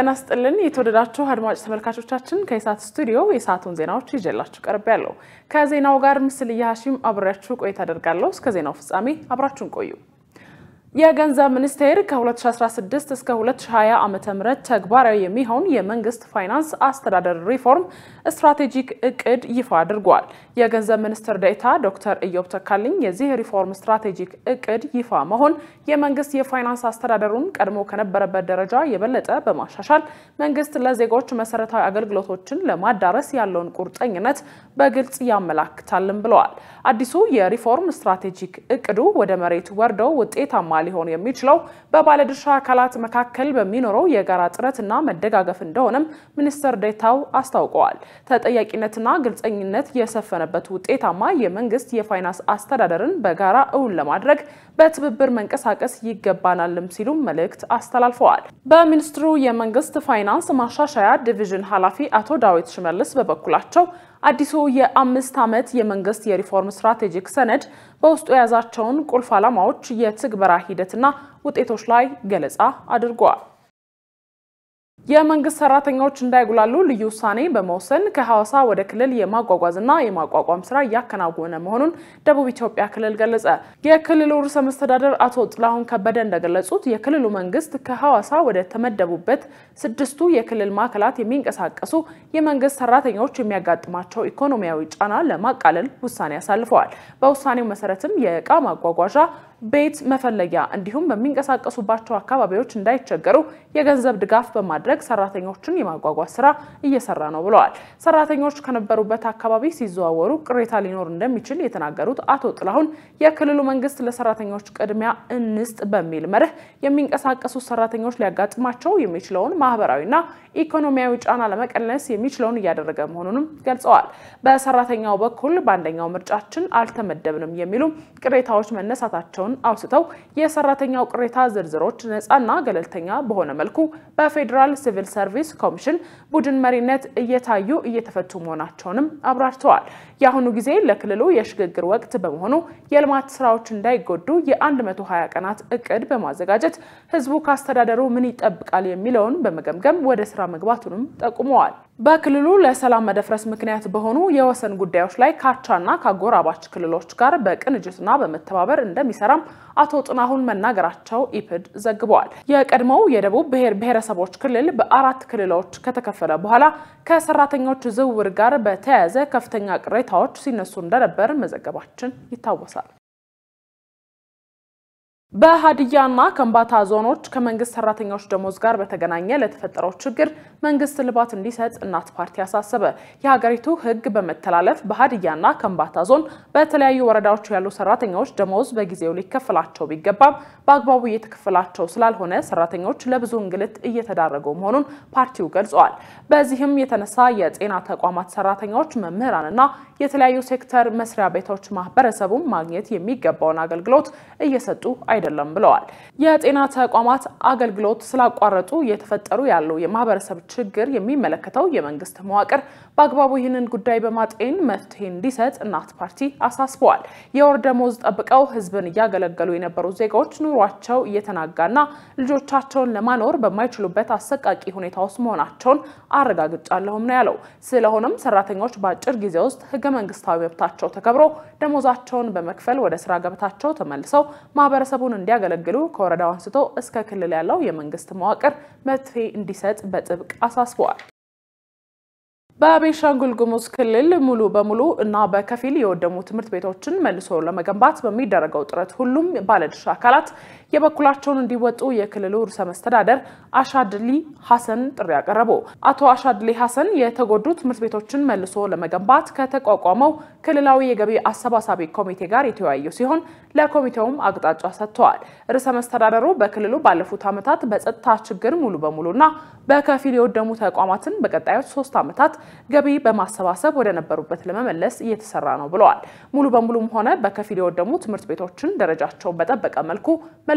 ጤና ስጥልን የተወደዳችሁ አድማጭ ተመልካቾቻችን፣ ከኢሳት ስቱዲዮ የሰዓቱን ዜናዎች ይዤላችሁ ቀርቤያለሁ። ከዜናው ጋር ምስል ሀሺም አብሬያችሁ ቆይታ አደርጋለሁ። እስከ ዜናው ፍጻሜ አብራችሁን ቆዩ። የገንዘብ ሚኒስቴር ከ2016 እስከ 2020 ዓ.ም ተግባራዊ የሚሆን የመንግስት ፋይናንስ አስተዳደር ሪፎርም ስትራቴጂክ እቅድ ይፋ አድርጓል። የገንዘብ ሚኒስትር ዴኤታ ዶክተር ኢዮብ ተካልኝ የዚህ ሪፎርም ስትራቴጂክ እቅድ ይፋ መሆን የመንግስት የፋይናንስ አስተዳደሩን ቀድሞ ከነበረበት ደረጃ የበለጠ በማሻሻል መንግስት ለዜጎች መሰረታዊ አገልግሎቶችን ለማዳረስ ያለውን ቁርጠኝነት በግልጽ ያመላክታልም ብለዋል። አዲሱ የሪፎርም ስትራቴጂክ እቅዱ ወደ መሬት ወርደው ውጤታማ ሊሆን የሚችለው በባለድርሻ አካላት መካከል በሚኖረው የጋራ ጥረትና መደጋገፍ እንደሆነም ሚኒስትር ዴታው አስታውቀዋል። ተጠያቂነትና ግልጸኝነት የሰፈነበት ውጤታማ የመንግስት የፋይናንስ አስተዳደርን በጋራ እውን ለማድረግ በትብብር መንቀሳቀስ ይገባናልም ሲሉም መልእክት አስተላልፈዋል። በሚኒስትሩ የመንግስት ፋይናንስ ማሻሻያ ዲቪዥን ኃላፊ አቶ ዳዊት ሽመልስ በበኩላቸው አዲሱ የአምስት ዓመት የመንግስት የሪፎርም ስትራቴጂክ ሰነድ በውስጡ የያዛቸውን ቁልፍ ዓላማዎች፣ የትግበራ ሂደትና ውጤቶች ላይ ገለጻ አድርጓል። የመንግስት ሰራተኞች እንዳይጉላሉ ልዩ ውሳኔ በመወሰን ከሐዋሳ ወደ ክልል የማጓጓዝና የማቋቋም ስራ እያከናወነ መሆኑን ደቡብ ኢትዮጵያ ክልል ገለጸ። የክልሉ ርዕሰ መስተዳደር አቶ ጥላሁን ከበደ እንደገለጹት የክልሉ መንግስት ከሐዋሳ ወደ ተመደቡበት ስድስቱ የክልል ማዕከላት የሚንቀሳቀሱ የመንግስት ሰራተኞች የሚያጋጥማቸው ኢኮኖሚያዊ ጫና ለማቃለል ውሳኔ አሳልፈዋል። በውሳኔው መሰረትም የእቃ ማጓጓዣ ቤት መፈለጊያ እንዲሁም በሚንቀሳቀሱባቸው አካባቢዎች እንዳይቸገሩ የገንዘብ ድጋፍ በማድረግ ሰራተኞችን የማጓጓዝ ስራ እየሰራ ነው ብለዋል። ሰራተኞች ከነበሩበት አካባቢ ሲዘዋወሩ ቅሬታ ሊኖር እንደሚችል የተናገሩት አቶ ጥላሁን የክልሉ መንግስት ለሰራተኞች ቅድሚያ እንስጥ በሚል መርህ የሚንቀሳቀሱ ሰራተኞች ሊያጋጥማቸው የሚችለውን ማህበራዊና ኢኮኖሚያዊ ጫና ለመቀነስ የሚችለውን እያደረገ መሆኑንም ገልጸዋል። በሰራተኛው በኩል በአንደኛው ምርጫችን አልተመደብንም የሚሉ ቅሬታዎች መነሳታቸውን መሆናቸውን አውስተው የሰራተኛው ቅሬታ ዝርዝሮች ነፃና ገለልተኛ በሆነ መልኩ በፌዴራል ሲቪል ሰርቪስ ኮሚሽን ቡድን መሪነት እየታዩ እየተፈቱ መሆናቸውንም አብራርተዋል። የአሁኑ ጊዜ ለክልሉ የሽግግር ወቅት በመሆኑ የልማት ስራዎች እንዳይጎዱ የ120 ቀናት እቅድ በማዘጋጀት ህዝቡ ከአስተዳደሩ ምን ይጠብቃል የሚለውን በመገምገም ወደ ስራ መግባቱንም ጠቁመዋል። በክልሉ ለሰላም መደፍረስ ምክንያት በሆኑ የወሰን ጉዳዮች ላይ ካቻና ከአጎራባች ክልሎች ጋር በቅንጅትና በመተባበር እንደሚሰራም አቶ ጥናሁን መናገራቸው ኢፕድ ዘግበዋል። የቀድሞው የደቡብ ብሔር ብሔረሰቦች ክልል በአራት ክልሎች ከተከፈለ በኋላ ከሰራተኞች ዝውውር ጋር በተያያዘ ከፍተኛ ቅሬታዎች ሲነሱ እንደነበር መዘገባችን ይታወሳል። በሀዲያና ከምባታ ዞኖች ከመንግስት ሰራተኞች ደሞዝ ጋር በተገናኘ ለተፈጠረው ችግር መንግስት እልባት እንዲሰጥ እናት ፓርቲ አሳሰበ። የሀገሪቱ ሕግ በመተላለፍ በሀዲያና ከምባታ ዞን በተለያዩ ወረዳዎች ያሉ ሰራተኞች ደሞዝ በጊዜው ሊከፈላቸው ቢገባም በአግባቡ እየተከፈላቸው ስላልሆነ ሰራተኞች ለብዙ እንግልት እየተዳረጉ መሆኑን ፓርቲው ገልጸዋል በዚህም የተነሳ የጤና ተቋማት ሰራተኞች፣ መምህራንና የተለያዩ ሴክተር መስሪያ ቤቶች ማህበረሰቡን ማግኘት የሚገባውን አገልግሎት እየሰጡ አይደለም ብለዋል። የጤና ተቋማት አገልግሎት ስላቋረጡ እየተፈጠሩ ያለው የማህበረሰብ ችግር የሚመለከተው የመንግስት መዋቅር በአግባቡ ይህንን ጉዳይ በማጤን መፍትሄ እንዲሰጥ እናት ፓርቲ አሳስበዋል። የወር ደሞዝ ጠብቀው ህዝብን እያገለገሉ የነበሩ ዜጋዎች ኑሯቸው እየተናጋና ልጆቻቸውን ለማኖር በማይችሉበት አሰቃቂ ሁኔታ ውስጥ መሆናቸውን አረጋግጫለሁም ነው ያለው። ስለሆነም ሰራተኞች በአጭር ጊዜ ውስጥ ህገ መንግስታዊ መብታቸው ተከብሮ ደሞዛቸውን በመክፈል ወደ ስራ ገበታቸው ተመልሰው ማህበረሰቡን እንዲያገለግሉ ከወረዳው አንስቶ እስከ ክልል ያለው የመንግስት መዋቅር መፍትሄ እንዲሰጥ በጥብቅ አሳስበዋል። በቤንሻንጉል ጉሙዝ ክልል ሙሉ በሙሉ እና በከፊል የወደሙ ትምህርት ቤቶችን መልሶ ለመገንባት በሚደረገው ጥረት ሁሉም ባለድርሻ አካላት የበኩላቸውን እንዲወጡ የክልሉ ርዕሰ መስተዳደር አሻድሊ ሀሰን ጥሪ ያቀረቡ አቶ አሻድሊ ሀሰን የተጎዱ ትምህርት ቤቶችን መልሶ ለመገንባት ከተቋቋመው ክልላዊ የገቢ አሰባሳቢ ኮሚቴ ጋር የተወያዩ ሲሆን ለኮሚቴውም አቅጣጫ ሰጥተዋል። ርዕሰ መስተዳደሩ በክልሉ ባለፉት ዓመታት በጸጥታ ችግር ሙሉ በሙሉና በከፊል የወደሙ ተቋማትን በቀጣዮች ሶስት ዓመታት ገቢ በማሰባሰብ ወደ ነበሩበት ለመመለስ እየተሰራ ነው ብለዋል። ሙሉ በሙሉም ሆነ በከፊል የወደሙ ትምህርት ቤቶችን ደረጃቸውን በጠበቀ መልኩ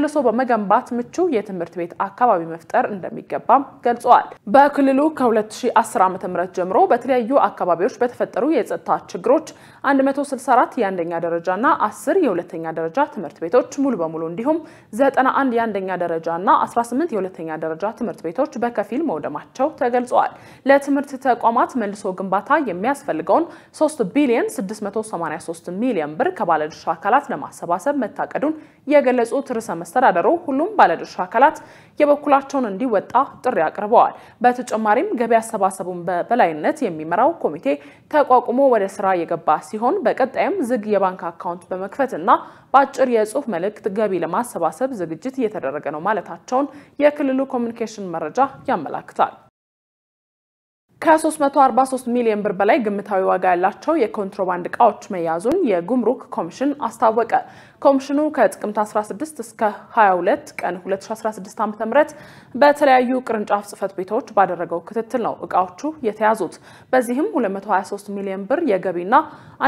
መልሶ በመገንባት ምቹ የትምህርት ቤት አካባቢ መፍጠር እንደሚገባም ገልጸዋል። በክልሉ ከ2010 ዓ ም ጀምሮ በተለያዩ አካባቢዎች በተፈጠሩ የጸጥታ ችግሮች 164 የአንደኛ ደረጃና 10 የሁለተኛ ደረጃ ትምህርት ቤቶች ሙሉ በሙሉ እንዲሁም 91 የአንደኛ ደረጃና 18 የሁለተኛ ደረጃ ትምህርት ቤቶች በከፊል መውደማቸው ተገልጸዋል። ለትምህርት ተቋማት መልሶ ግንባታ የሚያስፈልገውን 3 ቢሊዮን 683 ሚሊዮን ብር ከባለድርሻ አካላት ለማሰባሰብ መታቀዱን የገለጹት ርዕሰ መስተዳደሩ ሁሉም ባለድርሻ አካላት የበኩላቸውን እንዲወጣ ጥሪ አቅርበዋል። በተጨማሪም ገቢ አሰባሰቡን በበላይነት የሚመራው ኮሚቴ ተቋቁሞ ወደ ስራ የገባ ሲሆን በቀጣይም ዝግ የባንክ አካውንት በመክፈት እና በአጭር የጽሁፍ መልእክት ገቢ ለማሰባሰብ ዝግጅት እየተደረገ ነው ማለታቸውን የክልሉ ኮሚኒኬሽን መረጃ ያመላክታል። ከ343 ሚሊዮን ብር በላይ ግምታዊ ዋጋ ያላቸው የኮንትሮባንድ እቃዎች መያዙን የጉምሩክ ኮሚሽን አስታወቀ። ኮሚሽኑ ከጥቅምት 16 እስከ 22 ቀን 2016 ዓ.ም በተለያዩ ቅርንጫፍ ጽህፈት ቤቶች ባደረገው ክትትል ነው እቃዎቹ የተያዙት። በዚህም 223 ሚሊዮን ብር የገቢና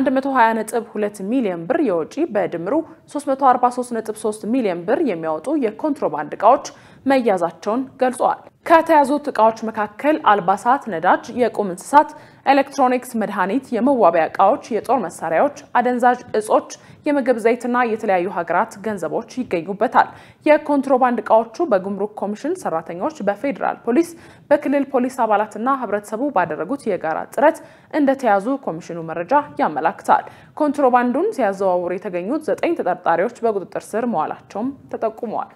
120.2 ሚሊዮን ብር የወጪ በድምሩ 343.3 ሚሊዮን ብር የሚያወጡ የኮንትሮባንድ እቃዎች መያዛቸውን ገልጸዋል። ከተያዙት እቃዎች መካከል አልባሳት፣ ነዳጅ፣ የቁም እንስሳት፣ ኤሌክትሮኒክስ፣ መድኃኒት፣ የመዋቢያ እቃዎች፣ የጦር መሳሪያዎች፣ አደንዛዥ እጾች፣ የምግብ ዘይትና የተለያዩ ሀገራት ገንዘቦች ይገኙበታል። የኮንትሮባንድ እቃዎቹ በጉምሩክ ኮሚሽን ሰራተኞች፣ በፌዴራል ፖሊስ፣ በክልል ፖሊስ አባላትና ህብረተሰቡ ባደረጉት የጋራ ጥረት እንደተያዙ ኮሚሽኑ መረጃ ያመላክታል። ኮንትሮባንዱን ሲያዘዋውሩ የተገኙት ዘጠኝ ተጠርጣሪዎች በቁጥጥር ስር መዋላቸውም ተጠቁመዋል።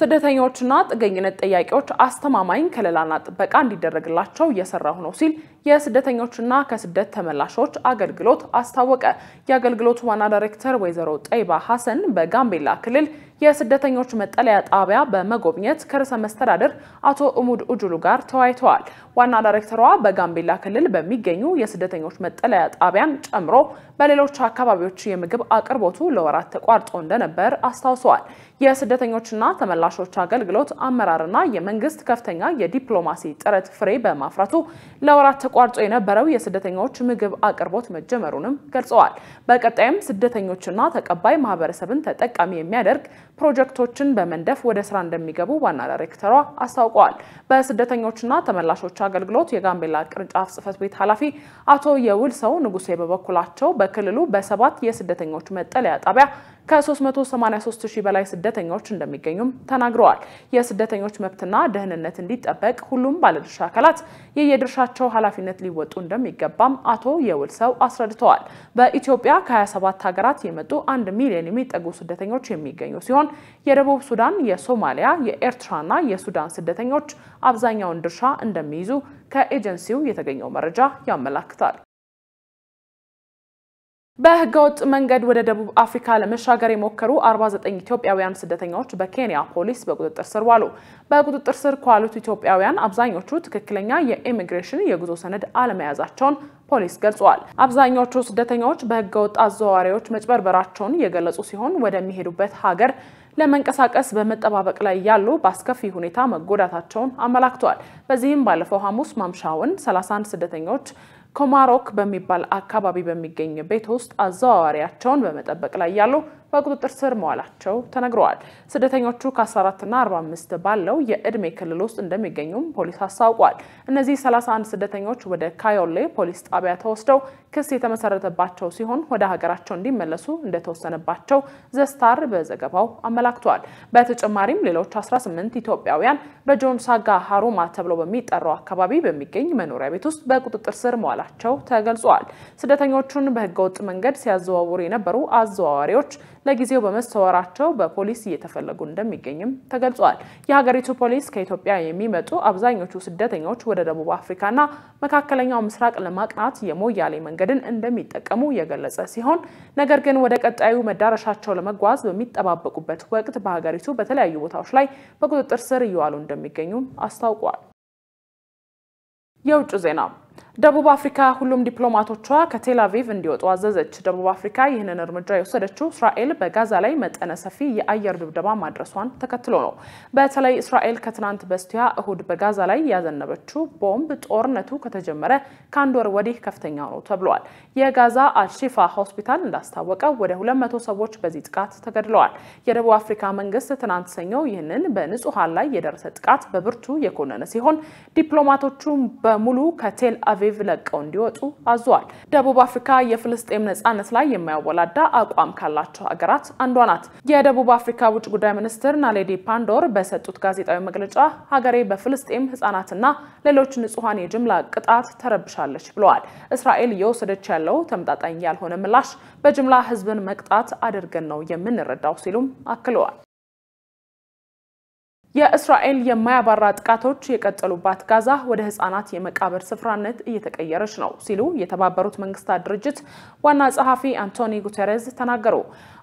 ስደተኞችና ጥገኝነት ጠያቂዎች አስተማማኝ ከለላና ጥበቃ እንዲደረግላቸው እየሰራሁ ነው ሲል የስደተኞችና ከስደት ተመላሾች አገልግሎት አስታወቀ። የአገልግሎቱ ዋና ዳይሬክተር ወይዘሮ ጠይባ ሐሰን በጋምቤላ ክልል የስደተኞች መጠለያ ጣቢያ በመጎብኘት ከርዕሰ መስተዳድር አቶ እሙድ ኡጁሉ ጋር ተወያይተዋል። ዋና ዳይሬክተሯ በጋምቤላ ክልል በሚገኙ የስደተኞች መጠለያ ጣቢያን ጨምሮ በሌሎች አካባቢዎች የምግብ አቅርቦቱ ለወራት ተቋርጦ እንደነበር አስታውሰዋል። የስደተኞችና ተመላሾች አገልግሎት አመራርና የመንግስት ከፍተኛ የዲፕሎማሲ ጥረት ፍሬ በማፍራቱ ለወራት ተቋርጦ የነበረው የስደተኞች ምግብ አቅርቦት መጀመሩንም ገልጸዋል። በቀጣይም ስደተኞችና ተቀባይ ማህበረሰብን ተጠቃሚ የሚያደርግ ፕሮጀክቶችን በመንደፍ ወደ ስራ እንደሚገቡ ዋና ዳይሬክተሯ አስታውቀዋል። በስደተኞችና ተመላሾች አገልግሎት የጋምቤላ ቅርንጫፍ ጽህፈት ቤት ኃላፊ አቶ የውል ሰው ንጉሴ በበኩላቸው በክልሉ በሰባት የስደተኞች መጠለያ ጣቢያ ከ383 ሺህ በላይ ስደተኞች እንደሚገኙም ተናግረዋል። የስደተኞች መብትና ደህንነት እንዲጠበቅ ሁሉም ባለድርሻ አካላት የየድርሻቸው ኃላፊነት ሊወጡ እንደሚገባም አቶ የውል ሰው አስረድተዋል። በኢትዮጵያ ከ27 ሀገራት የመጡ አንድ ሚሊዮን የሚጠጉ ስደተኞች የሚገኙ ሲሆን የደቡብ ሱዳን፣ የሶማሊያ፣ የኤርትራና የሱዳን ስደተኞች አብዛኛውን ድርሻ እንደሚይዙ ከኤጀንሲው የተገኘው መረጃ ያመላክታል። በህገወጥ መንገድ ወደ ደቡብ አፍሪካ ለመሻገር የሞከሩ 49 ኢትዮጵያውያን ስደተኞች በኬንያ ፖሊስ በቁጥጥር ስር ዋሉ። በቁጥጥር ስር ከዋሉት ኢትዮጵያውያን አብዛኞቹ ትክክለኛ የኢሚግሬሽን የጉዞ ሰነድ አለመያዛቸውን ፖሊስ ገልጿል። አብዛኞቹ ስደተኞች በህገወጥ አዘዋዋሪዎች መጭበርበራቸውን የገለጹ ሲሆን ወደሚሄዱበት ሀገር ለመንቀሳቀስ በመጠባበቅ ላይ ያሉ በአስከፊ ሁኔታ መጎዳታቸውን አመላክተዋል። በዚህም ባለፈው ሐሙስ ማምሻውን 31 ስደተኞች ኮማሮክ በሚባል አካባቢ በሚገኝ ቤት ውስጥ አዘዋዋሪያቸውን በመጠበቅ ላይ ያሉ በቁጥጥር ስር መዋላቸው ተነግረዋል። ስደተኞቹ ከ14ና 45 ባለው የእድሜ ክልል ውስጥ እንደሚገኙም ፖሊስ አስታውቋል። እነዚህ 31 ስደተኞች ወደ ካዮሌ ፖሊስ ጣቢያ ተወስደው ክስ የተመሰረተባቸው ሲሆን ወደ ሀገራቸው እንዲመለሱ እንደተወሰነባቸው ዘስታር በዘገባው አመላክቷል። በተጨማሪም ሌሎች 18 ኢትዮጵያውያን በጆንሳጋ ሳጋ ሀሩማ ተብሎ በሚጠራው አካባቢ በሚገኝ መኖሪያ ቤት ውስጥ በቁጥጥር ስር መዋላቸው ተገልጿል። ስደተኞቹን በህገወጥ መንገድ ሲያዘዋውሩ የነበሩ አዘዋዋሪዎች ለጊዜው በመሰወራቸው በፖሊስ እየተፈለጉ እንደሚገኝም ተገልጿል። የሀገሪቱ ፖሊስ ከኢትዮጵያ የሚመጡ አብዛኞቹ ስደተኞች ወደ ደቡብ አፍሪካና መካከለኛው ምስራቅ ለማቅናት የሞያሌ መንገድን እንደሚጠቀሙ የገለጸ ሲሆን ነገር ግን ወደ ቀጣዩ መዳረሻቸው ለመጓዝ በሚጠባበቁበት ወቅት በሀገሪቱ በተለያዩ ቦታዎች ላይ በቁጥጥር ስር እየዋሉ እንደሚገኙም አስታውቋል። የውጭ ዜና ደቡብ አፍሪካ ሁሉም ዲፕሎማቶቿ ከቴል አቪቭ እንዲወጡ አዘዘች። ደቡብ አፍሪካ ይህንን እርምጃ የወሰደችው እስራኤል በጋዛ ላይ መጠነ ሰፊ የአየር ድብደባ ማድረሷን ተከትሎ ነው። በተለይ እስራኤል ከትናንት በስቲያ እሁድ በጋዛ ላይ ያዘነበችው ቦምብ ጦርነቱ ከተጀመረ ከአንድ ወር ወዲህ ከፍተኛ ነው ተብሏል። የጋዛ አልሺፋ ሆስፒታል እንዳስታወቀው ወደ 200 ሰዎች በዚህ ጥቃት ተገድለዋል። የደቡብ አፍሪካ መንግስት ትናንት ሰኞ ይህንን በንጹሐን ላይ የደረሰ ጥቃት በብርቱ የኮነነ ሲሆን ዲፕሎማቶቹ በሙሉ ከቴል አቪቭ አቪቭ ለቀው እንዲወጡ አዟል። ደቡብ አፍሪካ የፍልስጤም ነጻነት ላይ የማያወላዳ አቋም ካላቸው ሀገራት አንዷ ናት። የደቡብ አፍሪካ ውጭ ጉዳይ ሚኒስትር ናሌዲ ፓንዶር በሰጡት ጋዜጣዊ መግለጫ ሀገሬ በፍልስጤም ህጻናትና ሌሎች ንጹሐን የጅምላ ቅጣት ተረብሻለች ብለዋል። እስራኤል እየወሰደች ያለው ተመጣጣኝ ያልሆነ ምላሽ በጅምላ ህዝብን መቅጣት አድርገን ነው የምንረዳው ሲሉም አክለዋል። የእስራኤል የማያባራ ጥቃቶች የቀጠሉባት ጋዛ ወደ ህጻናት የመቃብር ስፍራነት እየተቀየረች ነው ሲሉ የተባበሩት መንግስታት ድርጅት ዋና ጸሐፊ አንቶኒ ጉቴሬዝ ተናገሩ።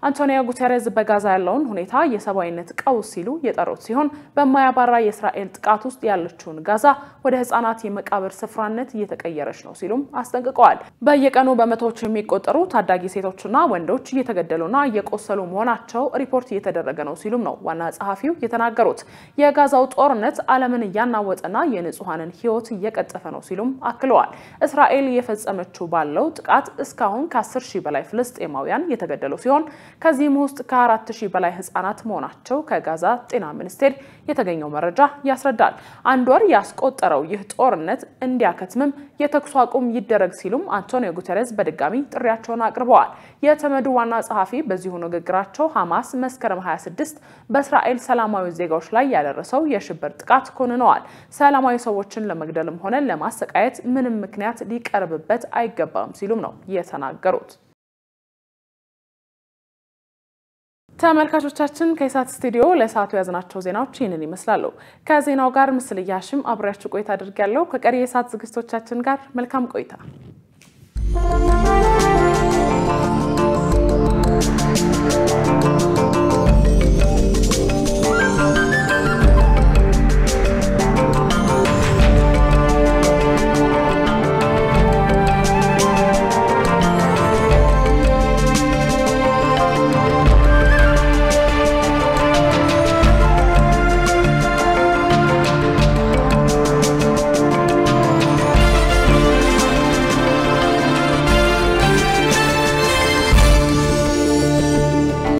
አንቶኒዮ ጉተረዝ በጋዛ ያለውን ሁኔታ የሰብአዊነት ቀውስ ሲሉ የጠሩት ሲሆን በማያባራ የእስራኤል ጥቃት ውስጥ ያለችውን ጋዛ ወደ ህጻናት የመቃብር ስፍራነት እየተቀየረች ነው ሲሉም አስጠንቅቀዋል። በየቀኑ በመቶዎች የሚቆጠሩ ታዳጊ ሴቶችና ወንዶች እየተገደሉና እየቆሰሉ መሆናቸው ሪፖርት እየተደረገ ነው ሲሉም ነው ዋና ጸሐፊው የተናገሩት። የጋዛው ጦርነት ዓለምን እያናወጠና የንጹሐንን ሕይወት እየቀጠፈ ነው ሲሉም አክለዋል። እስራኤል የፈጸመችው ባለው ጥቃት እስካሁን ከ10 ሺህ በላይ ፍልስጤማውያን የተገደሉ ሲሆን ከዚህም ውስጥ ከ4 ሺህ በላይ ህጻናት መሆናቸው ከጋዛ ጤና ሚኒስቴር የተገኘው መረጃ ያስረዳል። አንድ ወር ያስቆጠረው ይህ ጦርነት እንዲያከትምም የተኩስ አቁም ይደረግ ሲሉም አንቶኒዮ ጉተሬዝ በድጋሚ ጥሪያቸውን አቅርበዋል። የተመዱ ዋና ጸሐፊ በዚሁ ንግግራቸው ሐማስ መስከረም 26 በእስራኤል ሰላማዊ ዜጋዎች ላይ ያደረሰው የሽብር ጥቃት ኮንነዋል። ሰላማዊ ሰዎችን ለመግደልም ሆነ ለማሰቃየት ምንም ምክንያት ሊቀርብበት አይገባም ሲሉም ነው የተናገሩት። ተመልካቾቻችን ከኢሳት ስቱዲዮ ለሰዓቱ የያዝናቸው ዜናዎች ይህንን ይመስላሉ። ከዜናው ጋር ምስል እያሽም አብሬያችሁ ቆይታ አድርጊያለሁ። ከቀሪ የሰዓት ዝግጅቶቻችን ጋር መልካም ቆይታ